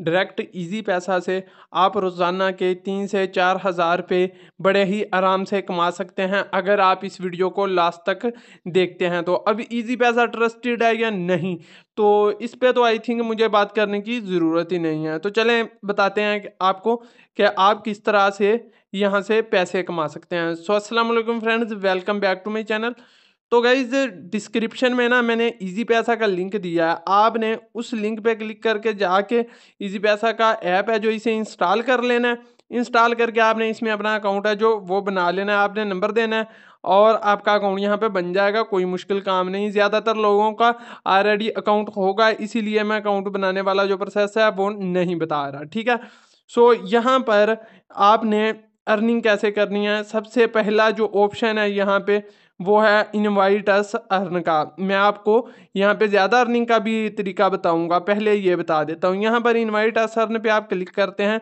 direct easy पैसा से आप रोज़ाना के तीन से चार हज़ार रुपये बड़े ही आराम से कमा सकते हैं अगर आप इस वीडियो को लास्ट तक देखते हैं तो अब इजी पैसा ट्रस्टेड है या नहीं तो इस पे तो आई थिंक मुझे बात करने की ज़रूरत ही नहीं है तो चलें बताते हैं कि आपको कि आप किस तरह से यहाँ से पैसे कमा सकते हैं so Aslam friends welcome back to my channel तो गाइज डिस्क्रिप्शन में ना मैंने इजी पैसा का लिंक दिया है आपने उस लिंक पे क्लिक करके जाके इजी पैसा का ऐप है जो इसे इंस्टॉल कर लेना है इंस्टॉल करके आपने इसमें अपना अकाउंट है जो वो बना लेना है आपने नंबर देना है और आपका अकाउंट यहाँ पे बन जाएगा कोई मुश्किल काम नहीं ज़्यादातर लोगों का ऑलरेडी अकाउंट होगा इसीलिए मैं अकाउंट बनाने वाला जो प्रोसेस है वो नहीं बता रहा ठीक है सो यहाँ पर आपने अर्निंग कैसे करनी है सबसे पहला जो ऑप्शन है यहाँ पर वो है इनवाइटस अर्न का मैं आपको यहाँ पे ज़्यादा अर्निंग का भी तरीका बताऊँगा पहले ये बता देता हूँ यहाँ पर अस अर्न पे आप क्लिक करते हैं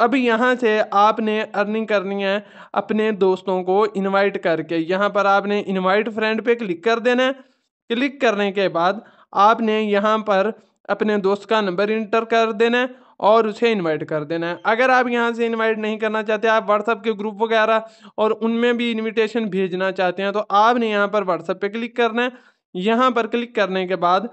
अब यहाँ से आपने अर्निंग करनी है अपने दोस्तों को इनवाइट करके यहाँ पर आपने इनवाइट फ्रेंड पे क्लिक कर देना है क्लिक करने के बाद आपने यहाँ पर अपने दोस्त का नंबर इंटर कर देना है और उसे इनवाइट कर देना है अगर आप यहाँ से इनवाइट नहीं करना चाहते आप व्हाट्सअप के ग्रुप वगैरह और उनमें भी इनविटेशन भेजना चाहते हैं तो आपने यहाँ पर व्हाट्सअप पे क्लिक करना है यहाँ पर क्लिक करने के बाद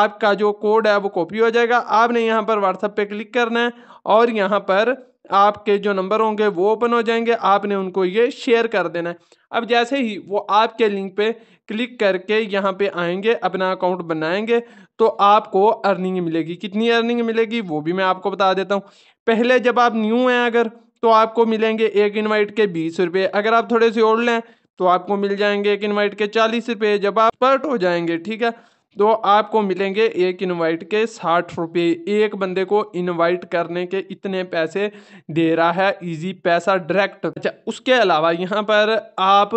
आपका जो कोड है वो कॉपी हो जाएगा आपने यहाँ पर व्हाट्सअप पे क्लिक करना है और यहाँ पर आपके जो नंबर होंगे वो ओपन हो जाएंगे आपने उनको ये शेयर कर देना है अब जैसे ही वो आपके लिंक पे क्लिक करके यहाँ पे आएंगे अपना अकाउंट बनाएंगे तो आपको अर्निंग मिलेगी कितनी अर्निंग मिलेगी वो भी मैं आपको बता देता हूँ पहले जब आप न्यू हैं अगर तो आपको मिलेंगे एक इन्वाइट के बीस रुपये अगर आप थोड़े से ओल्ड हैं तो आपको मिल जाएंगे एक इनवाइट के चालीस रुपये जब आप पर्ट हो जाएंगे ठीक है तो आपको मिलेंगे एक इनवाइट के साठ रुपये एक बंदे को इनवाइट करने के इतने पैसे दे रहा है इजी पैसा डायरेक्ट अच्छा उसके अलावा यहाँ पर आप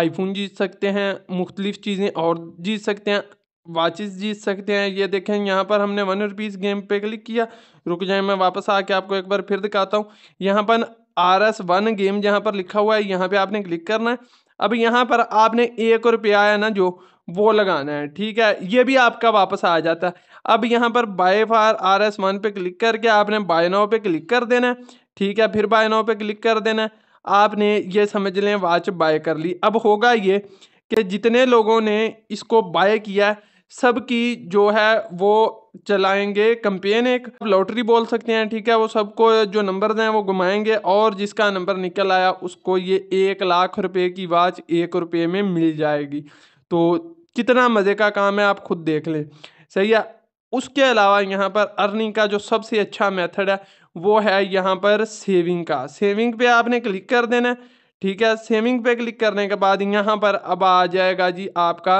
आईफोन जीत सकते हैं मुख्तलिफ चीज़ें और जीत सकते हैं वाचिस जीत सकते हैं ये देखें यहाँ पर हमने वन रुपीज़ गेम पे क्लिक किया रुक जाए मैं वापस आके आपको एक बार फिर दिखाता हूँ यहाँ पर आर एस वन गेम जहाँ पर लिखा हुआ है यहाँ पे आपने क्लिक करना है अब यहाँ पर आपने एक रुपया है ना जो वो लगाना है ठीक है ये भी आपका वापस आ जाता है अब यहाँ पर buy for R S one पे क्लिक करके आपने बाय नाव पे क्लिक कर देना है ठीक है फिर बाय नाव पे क्लिक कर देना है आपने ये समझ लें वॉच बाय कर ली अब होगा ये कि जितने लोगों ने इसको बाय किया सबकी जो है वो चलाएंगे कंपेन एक लॉटरी बोल सकते हैं ठीक है वो सबको जो नंबर दें वो घुमाएंगे और जिसका नंबर निकल आया उसको ये एक लाख रुपए की वाच एक रुपये में मिल जाएगी तो कितना मज़े का काम है आप खुद देख लें सही है उसके अलावा यहाँ पर अर्निंग का जो सबसे अच्छा मेथड है वो है यहाँ पर सेविंग का सेविंग पे आपने क्लिक कर देना है ठीक है सेविंग पे क्लिक करने के बाद यहाँ पर अब आ जाएगा जी आपका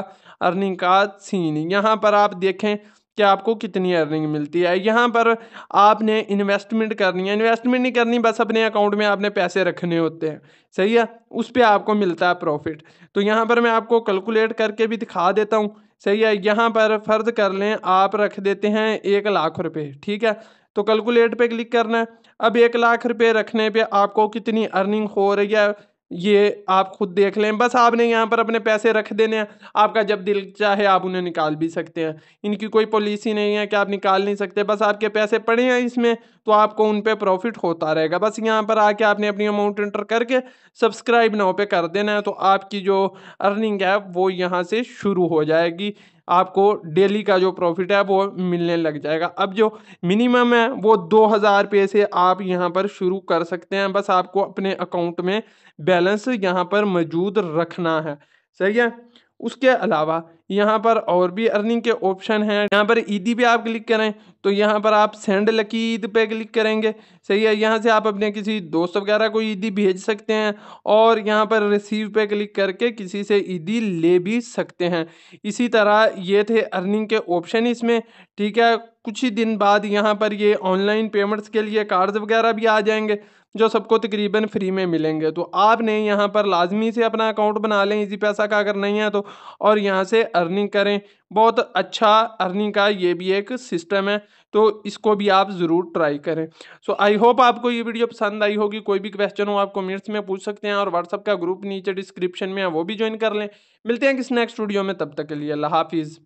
अर्निंग का सीन यहाँ पर आप देखें कि आपको कितनी अर्निंग मिलती है यहाँ पर आपने इन्वेस्टमेंट करनी है इन्वेस्टमेंट नहीं करनी बस अपने अकाउंट में आपने पैसे रखने होते हैं सही है उस पर आपको मिलता है प्रॉफिट तो यहाँ पर मैं आपको कैलकुलेट करके भी दिखा देता हूँ सही है यहाँ पर फर्ज कर लें आप रख देते हैं एक लाख रुपये ठीक है तो कैलकुलेट पर क्लिक करना है अब एक लाख रुपये रखने पर आपको कितनी अर्निंग हो रही है ये आप खुद देख लें बस आपने यहाँ पर अपने पैसे रख देने हैं आपका जब दिल चाहे आप उन्हें निकाल भी सकते हैं इनकी कोई पॉलिसी नहीं है कि आप निकाल नहीं सकते बस आपके पैसे पड़े हैं इसमें तो आपको उन पर प्रॉफिट होता रहेगा बस यहाँ पर आके आपने अपनी अमाउंट एंटर करके सब्सक्राइब नाव पे कर देना है तो आपकी जो अर्निंग है वो यहाँ से शुरू हो जाएगी आपको डेली का जो प्रॉफिट है वो मिलने लग जाएगा अब जो मिनिमम है वो दो हज़ार रुपये से आप यहाँ पर शुरू कर सकते हैं बस आपको अपने अकाउंट में बैलेंस यहाँ पर मौजूद रखना है सही है उसके अलावा यहाँ पर और भी अर्निंग के ऑप्शन हैं यहाँ पर ईदी e पे आप क्लिक करें तो यहाँ पर आप सेंड लकी ईद पे क्लिक करेंगे सही है यहाँ से आप अपने किसी दोस्त वगैरह को ईदी e भेज सकते हैं और यहाँ पर रिसीव पे क्लिक करके किसी से ईदी e ले भी सकते हैं इसी तरह ये थे अर्निंग के ऑप्शन इसमें ठीक है कुछ ही दिन बाद यहाँ पर ये ऑनलाइन पेमेंट्स के लिए कार्ड्स वगैरह भी आ जाएंगे जो सबको तकरीबन फ्री में मिलेंगे तो आपने यहाँ पर लाजमी से अपना अकाउंट बना लें इसी पैसा का अगर नहीं है तो और यहाँ से अर्निंग करें बहुत अच्छा अर्निंग का ये भी एक सिस्टम है तो इसको भी आप ज़रूर ट्राई करें सो आई होप आपको ये वीडियो पसंद आई होगी कोई भी क्वेश्चन हो आप कमेंट्स में पूछ सकते हैं और व्हाट्सअप का ग्रुप नीचे डिस्क्रिप्शन में है वो भी ज्वाइन कर लें मिलते हैं किस नेक्स्ट वीडियो में तब तक के लिए अल्लाह हाफिज़